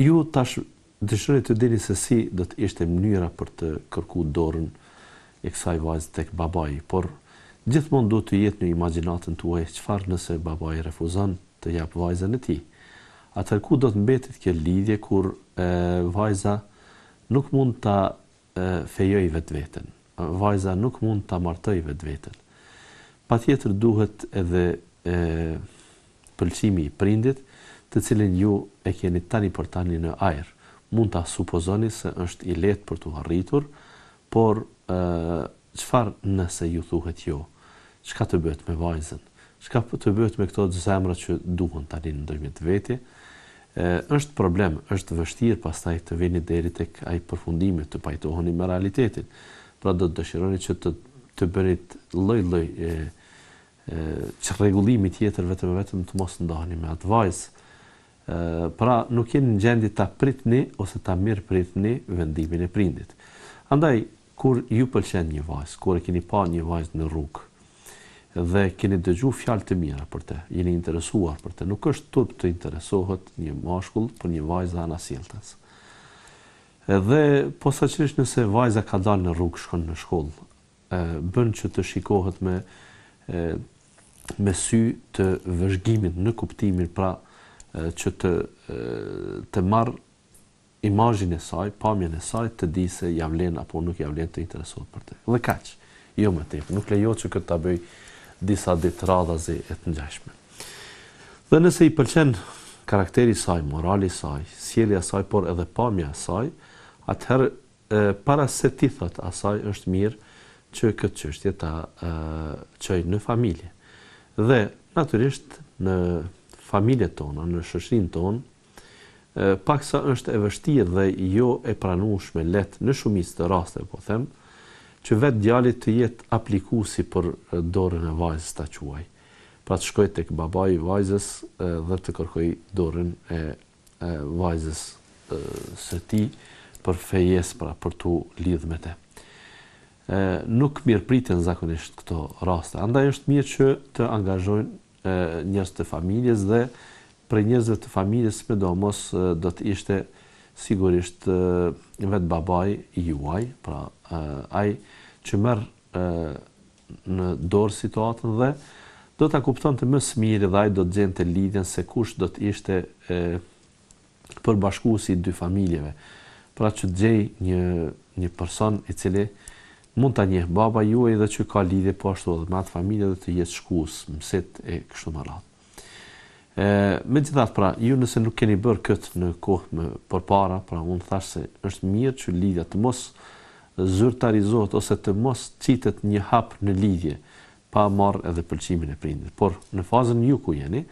ju tash dëshërit të dini se si do të ishte mënyra për të kërku dorën e kësaj vajzë të këtë babaj, por gjithmonë do të jetë në imaginatën të çfarë nëse babaj refuzon të japë vajzën e ti. A tërku do të mbetit kjo lidhje kur e, vajza nuk mund të fejoj vetë vetën, vajza nuk mund të martoj vetë vetën. Pa tjetër duhet edhe e, pëlqimi i prindit, të cilin ju e keni tani për tani në ajër. Mund ta supozoni se është i lehtë për tu arritur, por ë çfarë nëse ju thuhet jo? Çka të bëhet me vajzën? Çka po të bëhet me këto zemra që duhen tani në ndërmjet vetë? ë është problem, është vështirë pastaj të vini deri tek ai përfundimi të pajtoheni me realitetin. Pra do të dëshironi që të të bëni lloj-lloj e, ë çrregullimi tjetër vetëm vetëm të mos ndohoni me atë vajzë pra nuk jeni në gjendje ta pritni ose ta mirë pritni vendimin e prindit. Andaj, kur ju pëlqen një vajzë, kur e keni parë një vajzë në rrugë dhe keni dëgjuar fjalë të mira për të, jeni interesuar për të, nuk është tut të interesohet një mashkull për një vajzë anasjelltas. Edhe posaçërisht nëse vajza ka dalë në rrugë, shkon në shkollë, bënë bën që të shikohet me e, me sy të vëzhgimit në kuptimin pra që të të marr imazhin e saj, pamjen e saj të di se ja vlen apo nuk ja vlen të interesohet për të. Dhe kaq. Jo më tepër, nuk lejohet që këtë ta bëj disa ditë radhazi e të ngjashme. Dhe nëse i pëlqen karakteri i saj, morali i saj, sjellja e saj, por edhe pamja e saj, atëherë para se ti thot asaj është mirë që këtë çështje ta çojë në familje. Dhe natyrisht në familjet tona, në shëshrin ton, pak sa është e vështirë dhe jo e pranushme letë në shumis të raste, po them, që vetë djalit të jetë aplikusi për dorën e vajzës të quaj. Pra të shkojt të këbabaj vajzës dhe të kërkoj dorën e vajzës së ti për fejes, pra për tu lidhë me te. Nuk mirë pritën zakonisht këto raste. Andaj është mirë që të angazhojnë njerëz të familjes dhe për njerëz të familjes domos do të ishte sigurisht vet babai i juaj, pra ai që merr në dorë situatën dhe do ta kuptonte më së miri dhe ai do të gjente lidhjen se kush do të ishte e, përbashkuesi i dy familjeve. Pra që të gjej një një person i cili mund të njehë baba juaj dhe që ka lidhe po ashtu dhe matë familje dhe të jetë shkus, mëset e kështu më ratë. E, me gjithat, pra, ju nëse nuk keni bërë këtë në kohë më para, pra, unë thash se është mirë që lidhja të mos zyrtarizohet ose të mos citet një hapë në lidhje, pa marrë edhe pëlqimin e prindit. Por, në fazën ju ku jeni,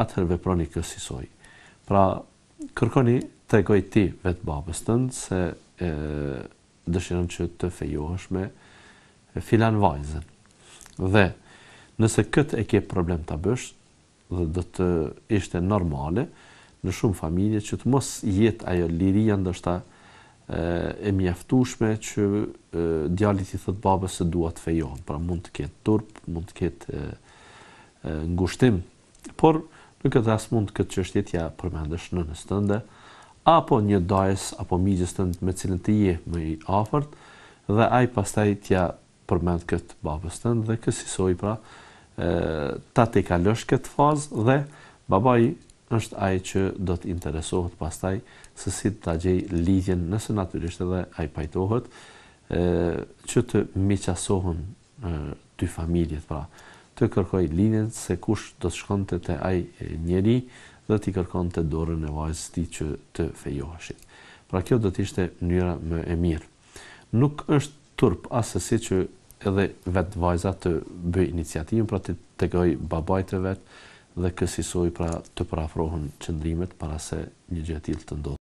atëherë veproni kësë isoj. Pra, kërkoni të gojti vetë babës tëndë, se dëshirën që të fejohësh me filan vajzën. Dhe nëse këtë e ke problem të bësh, dhe dhe të ishte normale në shumë familje që të mos jetë ajo liria ndështa e, e mjeftushme që djalit i thëtë babës se të fejohën. Pra mund të ketë turp, mund të ketë ngushtim, por në këtë as mund të këtë qështjetja përmendësh në nëstënde, dhe apo një dajës apo mijës tënd me cilën ti je më i afërt dhe ai pastaj tja përmend kët babës tënd dhe kësisoj pra ë ta te kalosh kët fazë dhe babai është ai që do të interesohet pastaj se si ta gjej lidhjen nëse naturisht edhe ai pajtohet ë që të miqasohen dy familjet pra të kërkoj lidhjen se kush do të shkonte te ai njeri dhe ti kërkon të dorën e vajzës ti që të fejoheshit. Pra kjo do të ishte mënyra më e mirë. Nuk është turp as që edhe vet vajza të bëj iniciativën pra të tegoj babait të vet dhe kësisoj pra të parafrohen qëndrimet para se një gjë të ndodhë.